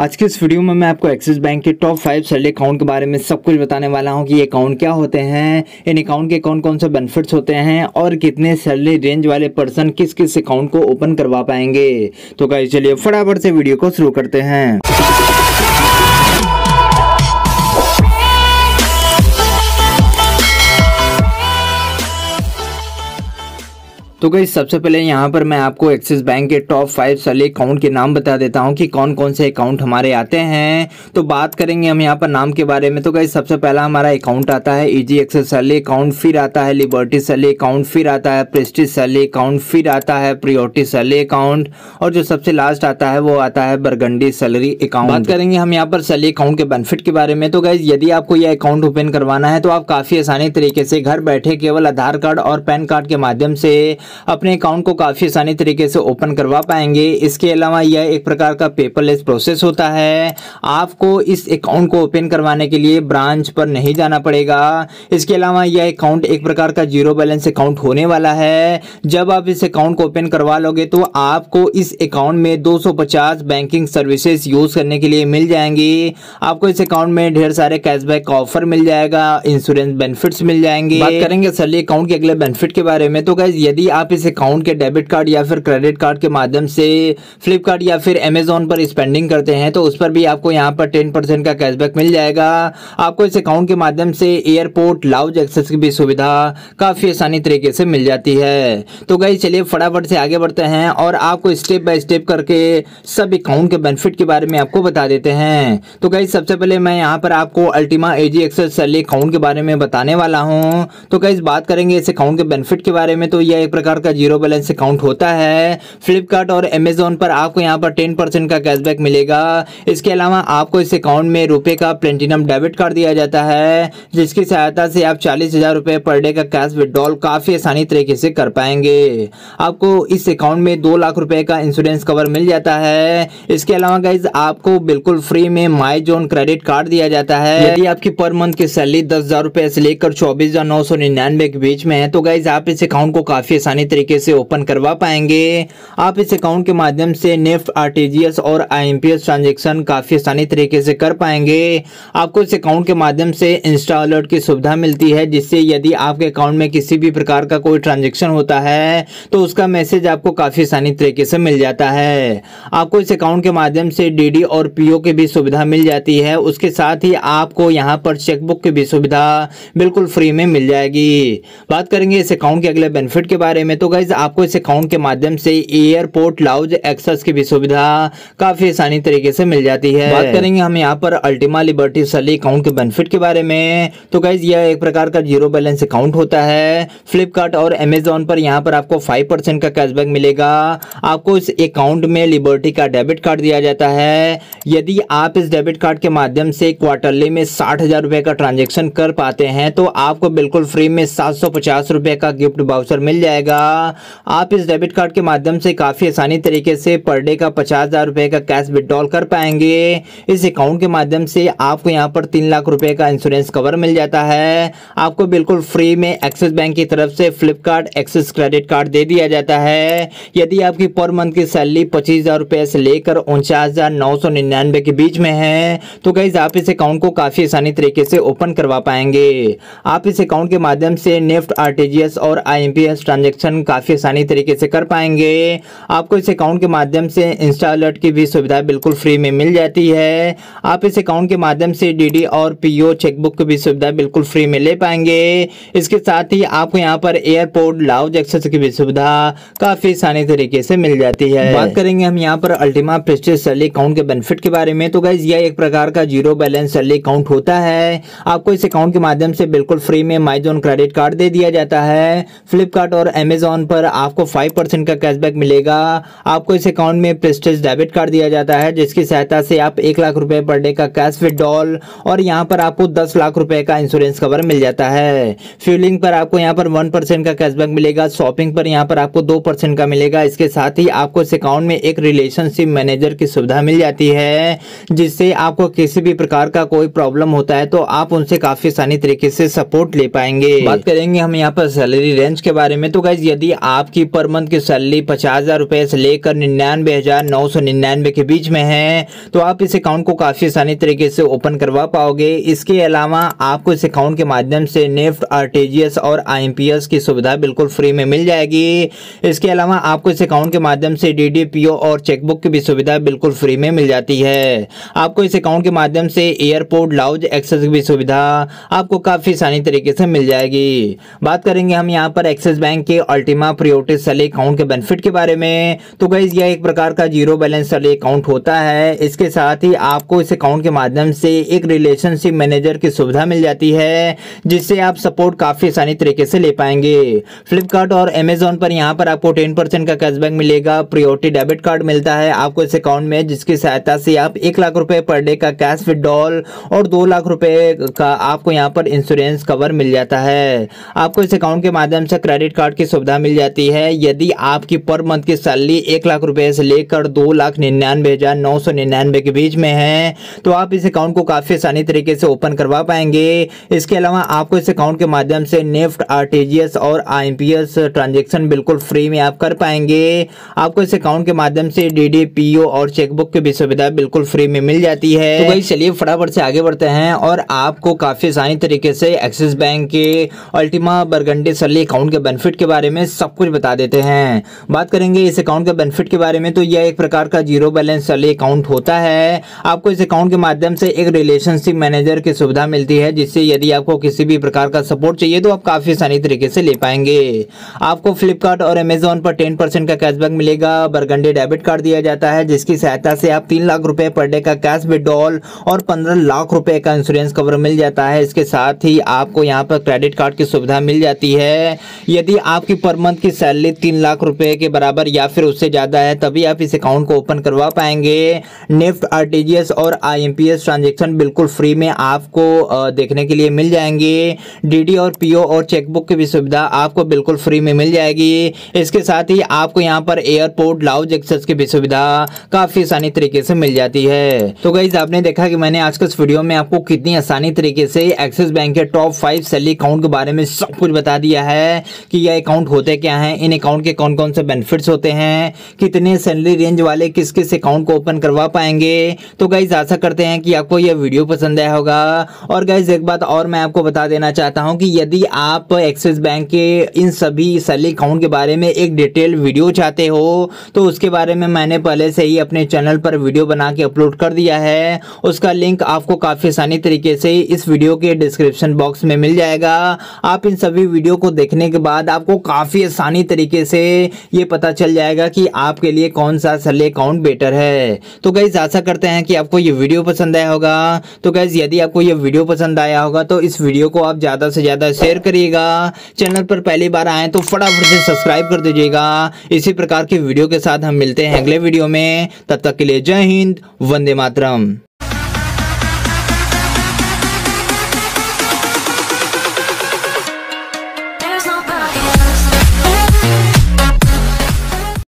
आज के इस वीडियो में मैं आपको एक्सिस बैंक के टॉप फाइव सैलरी अकाउंट के बारे में सब कुछ बताने वाला हूं कि ये अकाउंट क्या होते हैं इन अकाउंट के कौन कौन से बेनिफिट्स होते हैं और कितने सैलरी रेंज वाले पर्सन किस किस अकाउंट को ओपन करवा पाएंगे तो कहीं चलिए फटाफट से वीडियो को शुरू करते हैं तो गई सबसे पहले यहाँ पर मैं आपको एक्सिस बैंक के टॉप फाइव सैलरी अकाउंट के नाम बता देता हूँ कि कौन कौन से अकाउंट हमारे आते हैं तो बात करेंगे हम यहाँ पर नाम के बारे में तो गई सबसे पहला हमारा अकाउंट आता है easy access salary account फिर आता है लिबर्टी सैलरी अकाउंट फिर आता है प्रेस्टिज सैलरी अकाउंट फिर आता है प्रियोरिटी सैलरी अकाउंट और जो सबसे लास्ट आता है वो आता है बरगंडी सैलरी अकाउंट बात करेंगे हम यहाँ पर सैलरी अकाउंट के बेनिफिट के बारे में तो गई यदि आपको यह अकाउंट ओपन करवाना है तो आप काफ़ी आसानी तरीके से घर बैठे केवल आधार कार्ड और पैन कार्ड के माध्यम से अपने अकाउंट को काफ़ी आसानी तरीके से ओपन करवा पाएंगे इसके अलावा यह एक प्रकार का पेपरलेस प्रोसेस होता है आपको इस अकाउंट को ओपन करवाने के लिए ब्रांच पर नहीं जाना पड़ेगा इसके अलावा यह अकाउंट एक प्रकार का जीरो बैलेंस अकाउंट होने वाला है जब आप इस अकाउंट को ओपन करवा लोगे तो आपको इस अकाउंट में 250 बैंकिंग सर्विसेज यूज़ करने के लिए मिल जाएंगी आपको इस अकाउंट में ढेर सारे कैशबैक ऑफर मिल जाएगा इंश्योरेंस बेनिफिट्स मिल जाएंगे बात करेंगे सरली अकाउंट के अगले बेनिफिट के बारे में तो गैस यदि आप इस अकाउंट के डेबिट कार्ड या फिर क्रेडिट कार्ड के माध्यम से फ्लिपकार्ट या फिर अमेजोन पर स्पेंडिंग करते हैं तो उस पर भी आपको यहाँ पर टेन परसेंट का कैशबैक मिल जाएगा आपको इस अकाउंट के माध्यम से एयरपोर्ट लाउज एक्सेस की भी सुविधा काफ़ी आसानी तरीके से मिल जाती है तो गई चलिए फटाफट से आगे बढ़ते हैं और आपको स्टेप बाय स्टेप करके सब अकाउंट के बेनिफिट के बारे में आपको बता देते हैं तो गई सबसे पहले मैं यहाँ पर आपको Ultima easy access salary account के बारे में बताने वाला हूँ तो गई बात करेंगे इस अकाउंट के बेनिफिट के बारे में तो यह एक प्रकार फ्लिपकार्ट का जीरो बैलेंस अकाउंट होता है फ्लिपकार्ट और अमेजोन पर आपको यहाँ पर टेन परसेंट का कैशबैक मिलेगा इसके अलावा आपको इस अकाउंट में रुपए का प्लेटिनम डेबिट कार्ड दिया जाता है जिसकी सहायता से आप चालीस हज़ार रुपए पर डे का कैश विड्रॉल काफ़ी आसानी तरीके से कर पाएंगे आपको इस अकाउंट में दो लाख रुपए का इंश्योरेंस कवर मिल जाता है इसके अलावा गाइज आपको बिल्कुल फ्री में माई जोन क्रेडिट कार्ड दिया जाता है यदि आपकी पर मंथ की सैलरी दस से लेकर चौबीस के बीच में है तो गाइज आप इस अकाउंट को काफ़ी आसानी आसानी तरीके से ओपन करवा पाएंगे आप इस अकाउंट के माध्यम से नेफ्ट आरटीजीएस और आईएमपीएस ट्रांजेक्शन काफ़ी आसानी तरीके से कर पाएंगे आपको इस अकाउंट के माध्यम से इंस्टा अलर्ट की सुविधा मिलती है जिससे यदि आपके अकाउंट में किसी भी प्रकार का कोई ट्रांजेक्शन होता है तो उसका मैसेज आपको काफ़ी आसानी तरीके से मिल जाता है आपको इस अकाउंट के माध्यम से डी और पीओ की भी सुविधा मिल जाती है उसके साथ ही आपको यहाँ पर चेकबुक की भी सुविधा बिल्कुल फ्री में मिल जाएगी बात करेंगे इस अकाउंट के अगले बेनिफिट के बारे में में तो गाइज आपको इस अकाउंट के माध्यम से एयरपोर्ट लाउज एक्सेस की भी सुविधा काफी आसानी तरीके से मिल जाती है बात करेंगे हम यहाँ पर अल्टीमा लिबर्टी सली अकाउंट के बेनिफिट के बारे में तो गाइज यह एक प्रकार का जीरो बैलेंस अकाउंट होता है फ्लिपकार्ट और अमेजोन पर यहाँ पर आपको फाइव का कैशबैक मिलेगा आपको इस अकाउंट में लिबर्टी का डेबिट कार्ड दिया जाता है यदि आप इस डेबिट कार्ड के माध्यम से क्वार्टरली में साठ हजार रुपए का ट्रांजेक्शन कर पाते हैं तो आपको बिल्कुल फ्री में सात सौ पचास रुपए का गिफ्ट बाउचर मिल जाएगा आप इस डेबिट कार्ड के माध्यम से काफ़ी आसानी तरीके से पर डे का पचास हज़ार रुपए का कैश विदड्रॉल कर पाएंगे इस अकाउंट के माध्यम से आपको यहाँ पर तीन लाख रुपए का इंश्योरेंस कवर मिल जाता है आपको बिल्कुल फ्री में एक्सिस बैंक की तरफ से फ्लिपकार्ट एक्सिस क्रेडिट कार्ड दे दिया जाता है यदि आपकी पर मंथ की सैलरी पच्चीस हज़ार रुपये से लेकर उनचास हज़ार नौ सौ निन्यानवे के बीच में है तो गाइज आप इस अकाउंट को काफ़ी आसानी तरीके से ओपन करवा पाएंगे आप इस अकाउंट के माध्यम से निफ्ट आरटीजीएस और आईएमपीएस ट्रांजेक्शन ट्रांजेक्शन काफ़ी आसानी तरीके से कर पाएंगे आपको इस अकाउंट के माध्यम से इंस्टा अलर्ट की भी सुविधा बिल्कुल फ्री में मिल जाती है आप इस अकाउंट के माध्यम से डीडी और पीओ चेकबुक की भी सुविधा बिल्कुल फ्री में ले पाएंगे इसके साथ ही आपको यहाँ पर एयरपोर्ट लाउज एक्सेस की भी सुविधा काफ़ी आसानी तरीके से मिल जाती है बात करेंगे हम यहाँ पर अल्टीमा प्रेस्टेज सैलरी अकाउंट के बेनिफिट के बारे में तो गाइज यह एक प्रकार का जीरो बैलेंस सैलरी अकाउंट होता है आपको इस अकाउंट के माध्यम से बिल्कुल फ्री में माइजोन क्रेडिट कार्ड दे दिया जाता है फ्लिपकार्ट और एम अमेजोन पर आपको फाइव परसेंट का कैशबैक मिलेगा आपको इस अकाउंट में प्रेस्टेज डेबिट कार्ड दिया जाता है जिसकी सहायता से आप एक लाख रुपए पर डे का कैश विड्रॉल और यहाँ पर आपको दस लाख रुपए का इंश्योरेंस कवर मिल जाता है फ्यूलिंग पर आपको यहाँ पर वन परसेंट का कैशबैक मिलेगा शॉपिंग पर यहाँ पर आपको दो परसेंट का मिलेगा इसके साथ ही आपको इस अकाउंट में एक रिलेशनशिप मैनेजर की सुविधा मिल जाती है जिससे आपको किसी भी प्रकार का कोई प्रॉब्लम होता है तो आप उनसे काफी आसानी तरीके से सपोर्ट ले पाएंगे बात करेंगे हम यहाँ पर सैलरी रेंज के बारे में तो गाइज गाइज यदि आपकी पर मंथ की सैलरी पचास हज़ार रुपए से लेकर निन्यानवे हज़ार नौ सौ निन्यानवे के बीच में है तो आप इस अकाउंट को काफ़ी आसानी तरीके से ओपन करवा पाओगे इसके अलावा आपको इस अकाउंट के माध्यम से निफ्ट आर और आई की सुविधा बिल्कुल फ्री में मिल जाएगी इसके अलावा आपको इस अकाउंट के माध्यम से डी और चेकबुक की भी सुविधा बिल्कुल फ्री में मिल जाती है आपको इस अकाउंट के माध्यम से एयरपोर्ट लाउज एक्सेस की भी सुविधा आपको काफ़ी आसानी तरीके से मिल जाएगी बात करेंगे हम यहाँ पर एक्सिस बैंक के अल्टीमा प्रियोटिस सले अकाउंट के बेनिफिट के बारे में तो गाइज यह एक प्रकार का जीरो बैलेंस सले अकाउंट होता है इसके साथ ही आपको इस अकाउंट के माध्यम से एक रिलेशनशिप मैनेजर की सुविधा मिल जाती है जिससे आप सपोर्ट काफी आसानी तरीके से ले पाएंगे फ्लिपकार्ट और अमेजोन पर यहाँ पर आपको टेन परसेंट का कैशबैक मिलेगा प्रियोरिटी डेबिट कार्ड मिलता है आपको इस अकाउंट में जिसकी सहायता से आप एक लाख रुपए पर डे का कैश विड्रॉल और दो लाख रुपए का आपको यहाँ पर इंश्योरेंस कवर मिल जाता है आपको इस अकाउंट के माध्यम से क्रेडिट कार्ड की सुविधा मिल जाती है यदि आपकी पर मंथ की सैलरी एक लाख रुपए से लेकर दो लाख निन्यानवे हजार नौ सौ निन्यानवे के बीच में है तो आप इस अकाउंट को काफ़ी आसानी तरीके से ओपन करवा पाएंगे इसके अलावा आपको इस अकाउंट के माध्यम से निफ्ट आर और आई ट्रांजेक्शन बिल्कुल फ्री में आप कर पाएंगे आपको इस अकाउंट के माध्यम से डी पीओ और चेकबुक की भी सुविधा बिल्कुल फ्री में मिल जाती है तो भाई चलिए फटाफट से आगे बढ़ते हैं और आपको काफ़ी आसानी तरीके से एक्सिस बैंक के अल्टीमा बरगंडी सरली अकाउंट के बेनिफिट के बारे बारे में सब कुछ बता देते हैं बात करेंगे इस अकाउंट के बेनिफिट के बारे में तो यह एक प्रकार का जीरो बैलेंस वाले अकाउंट होता है आपको इस अकाउंट के माध्यम से एक रिलेशनशिप मैनेजर की सुविधा मिलती है जिससे यदि आपको किसी भी प्रकार का सपोर्ट चाहिए तो आप काफ़ी आसानी तरीके से ले पाएंगे आपको फ्लिपकार्ट और अमेजोन पर टेन का कैशबैक मिलेगा बरगंडे डेबिट कार्ड दिया जाता है जिसकी सहायता से आप तीन लाख रुपए पर डे का कैश विड्रॉल और पंद्रह लाख रुपए का इंश्योरेंस कवर मिल जाता है इसके साथ ही आपको यहाँ पर क्रेडिट कार्ड की सुविधा मिल जाती है यदि आपकी पर मंथ की सैलरी तीन लाख रुपए के बराबर या फिर उससे ज़्यादा है तभी आप इस अकाउंट को ओपन करवा पाएंगे निफ्ट आरटीजीएस और आईएमपीएस ट्रांजैक्शन बिल्कुल फ्री में आपको देखने के लिए मिल जाएंगे डीडी और पीओ और चेकबुक की भी सुविधा आपको बिल्कुल फ्री में मिल जाएगी इसके साथ ही आपको यहाँ पर एयरपोर्ट लाउज एक्सेस की भी सुविधा काफ़ी आसानी तरीके से मिल जाती है तो गई आपने देखा की मैंने आज के इस वीडियो में आपको कितनी आसानी तरीके से एक्सिस बैंक के टॉप फाइव सैलरी अकाउंट के बारे में सब कुछ बता दिया है कि यह अकाउंट होते क्या हैं इन अकाउंट के कौन कौन से बेनिफिट्स होते हैं कितने सैलरी रेंज वाले किस किस अकाउंट को ओपन करवा पाएंगे तो गाइज आशा करते हैं कि आपको यह वीडियो पसंद आया होगा और गाइज एक बात और मैं आपको बता देना चाहता हूँ कि यदि आप एक्सिस बैंक के इन सभी सैलरी अकाउंट के बारे में एक डिटेल वीडियो चाहते हो तो उसके बारे में मैंने पहले से ही अपने चैनल पर वीडियो बना के अपलोड कर दिया है उसका लिंक आपको काफ़ी आसानी तरीके से इस वीडियो के डिस्क्रिप्शन बॉक्स में मिल जाएगा आप इन सभी वीडियो को देखने के बाद आपको काफ़ी आसानी तरीके से ये पता चल जाएगा कि आपके लिए कौन सा सले अकाउंट बेटर है तो गैज़ आशा करते हैं कि आपको ये वीडियो पसंद आया होगा तो गैज़ यदि आपको ये वीडियो पसंद आया होगा तो इस वीडियो को आप ज़्यादा से ज़्यादा शेयर करिएगा चैनल पर पहली बार आए तो फटाफट से सब्सक्राइब कर दीजिएगा इसी प्रकार की वीडियो के साथ हम मिलते हैं अगले वीडियो में तब तक के लिए जय हिंद वंदे मातरम